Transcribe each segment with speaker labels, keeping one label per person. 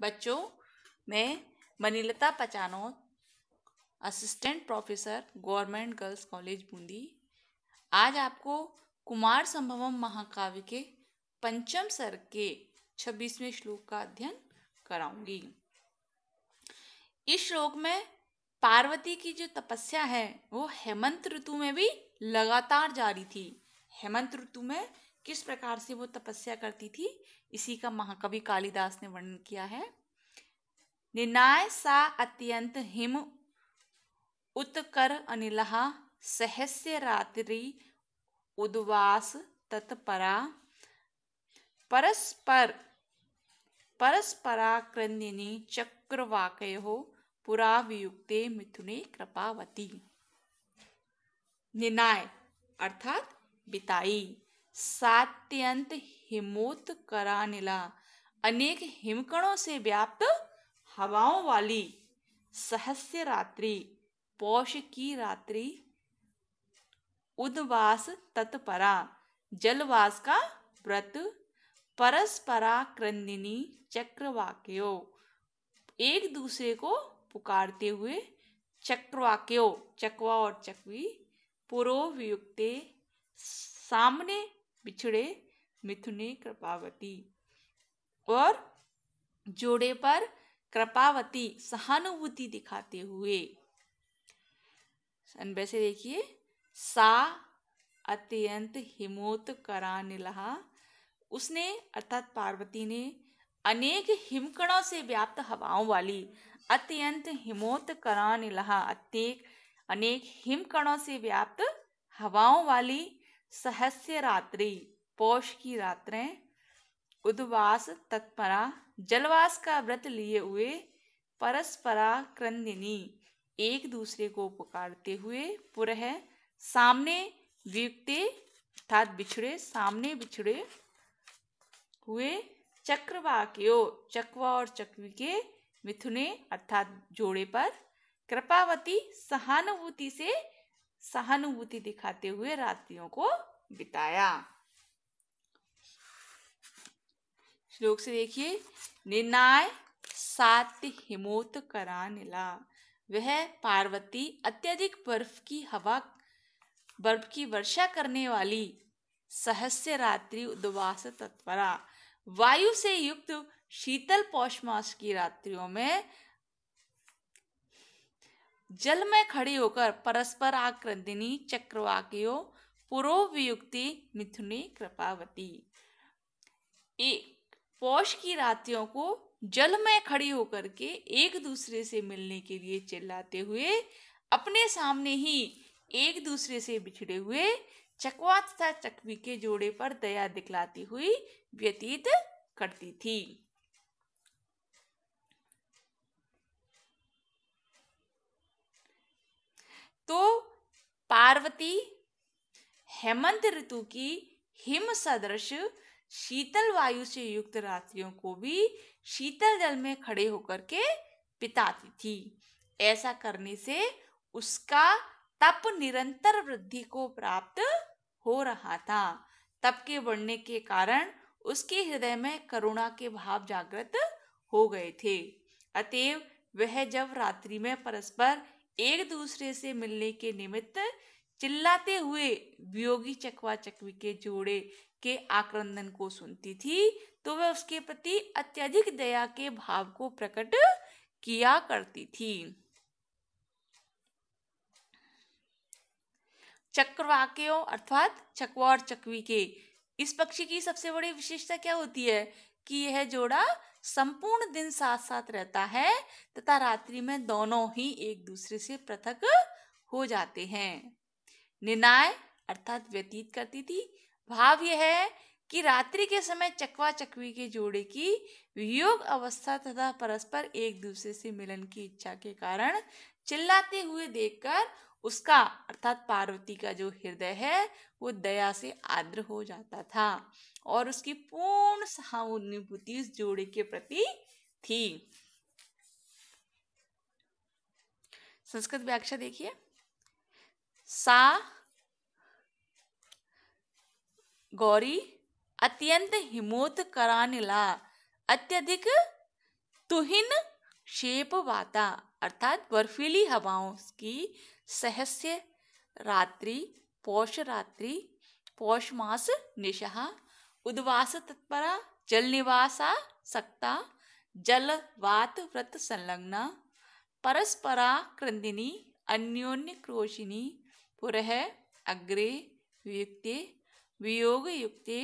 Speaker 1: बच्चों मैं मनीलता पचानो assistant professor government girls college Bundi आज आपको कुमार संभवम महाकाव्य के पंचम सर के छब्बीसवें श्लोक का अध्ययन कराऊंगी इस श्लोक में पार्वती की जो तपस्या है वो हेमंत ऋतु में भी लगातार जारी थी हेमंत ऋतु में किस प्रकार से वो तपस्या करती थी इसी का महाकवि कालिदास ने वर्णन किया है निनाय सा अत्यंत हिम उत्कर अनिलहा सहस्य रात्रि उद्वास तत्परा परस्पर परस्पराक्रंदिनी चक्रवाकयो वियुक्ते मिथुने कृपावती निनाय अर्थात बिताई सात्यंत हिमोत करानिला अनेक हिमकणों से व्याप्त हवाओं वाली सहस्य रात्रि पौष की रात्रि उद्वास तत्परा जलवास का व्रत परस्परा क्रंदिनी चक्रवाक्यो एक दूसरे को पुकारते हुए चक्रवाक्यो चकवा और चकवी पुरोवयुक्ते सामने बिछड़े मिथुनी कृपावती और जोड़े पर कृपावती सहानुभूति दिखाते हुए वैसे देखिए सा अत्यंत हिमोत करा निलहा उसने अर्थात पार्वती ने अनेक हिमकणों से व्याप्त हवाओं वाली अत्यंत हिमोत करा निलहा अत्येक अनेक हिमकणों से व्याप्त हवाओं वाली सहस्य रात्रि पौष की रात्रें उद्वास तत्परा जलवास का व्रत लिए हुए परस्परा क्रंदिनी एक दूसरे को पुकारते हुए पुरह सामने वियुक्ते अर्थात बिछड़े सामने बिछड़े हुए चक्रवाक्यो चकवा और चकवी के मिथुने अर्थात जोड़े पर कृपावती सहानुभूति से सहानुभूति दिखाते हुए रात्रियों को बिताया श्लोक से देखिए निर्णाय सात हिमोत करा निला वह पार्वती अत्यधिक बर्फ की हवा बर्फ की वर्षा करने वाली सहस्य रात्रि उदवास तत्परा वायु से युक्त शीतल पौष मास की रात्रियों में जल में खड़ी होकर परस्पर आक्रंदिनी चक्रवाकियो पुरोवियुक्ति मिथुनी कृपावती एक पौष की रातियों को जल में खड़ी होकर के एक दूसरे से मिलने के लिए चिल्लाते हुए अपने सामने ही एक दूसरे से बिछड़े हुए चकवा तथा चकवी के जोड़े पर दया दिखलाती हुई व्यतीत करती थी तो पार्वती हेमंत ऋतु की हिम सदृश शीतल वायु से युक्त रात्रियों को भी शीतल जल में खड़े होकर के पिताती थी ऐसा करने से उसका तप निरंतर वृद्धि को प्राप्त हो रहा था तप के बढ़ने के कारण उसके हृदय में करुणा के भाव जागृत हो गए थे अतएव वह जब रात्रि में परस्पर एक दूसरे से मिलने के निमित्त चिल्लाते हुए वियोगी चकवा चकवी के जोड़े के आक्रंदन को सुनती थी तो वह उसके प्रति अत्यधिक दया के भाव को प्रकट किया करती थी चक्रवाक्यों अर्थात चकवा और चकवी के इस पक्षी की सबसे बड़ी विशेषता क्या होती है कि यह जोड़ा संपूर्ण दिन साथ साथ रहता है तथा रात्रि में दोनों ही एक दूसरे से पृथक हो जाते हैं निनाय अर्थात व्यतीत करती थी भाव यह है कि रात्रि के समय चकवा चकवी के जोड़े की वियोग अवस्था तथा परस्पर एक दूसरे से मिलन की इच्छा के कारण चिल्लाते हुए देखकर उसका अर्थात पार्वती का जो हृदय है वो दया से आर्द्र हो जाता था और उसकी पूर्ण सहानुभूति उस जोड़े के प्रति थी संस्कृत व्याख्या देखिए सा गौरी अत्यंत हिमोत करानिला अत्यधिक तुहिन शेप वाता अर्थात बर्फीली हवाओं की सहस्य रात्रि पौष रात्रि पौष मास निशा उद्वास तत्परा जल निवासा सक्ता वात व्रत संलग्न परस्परा क्रंदिनी अन्योन्य क्रोशिनी पुरह अग्रे युक्ते वियोग युक्ते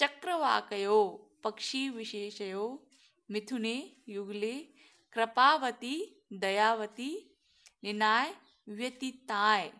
Speaker 1: चक्रवाकयो पक्षी विशेषयो मिथुने युगले कृपावती दयावती निनाय व्यतीताय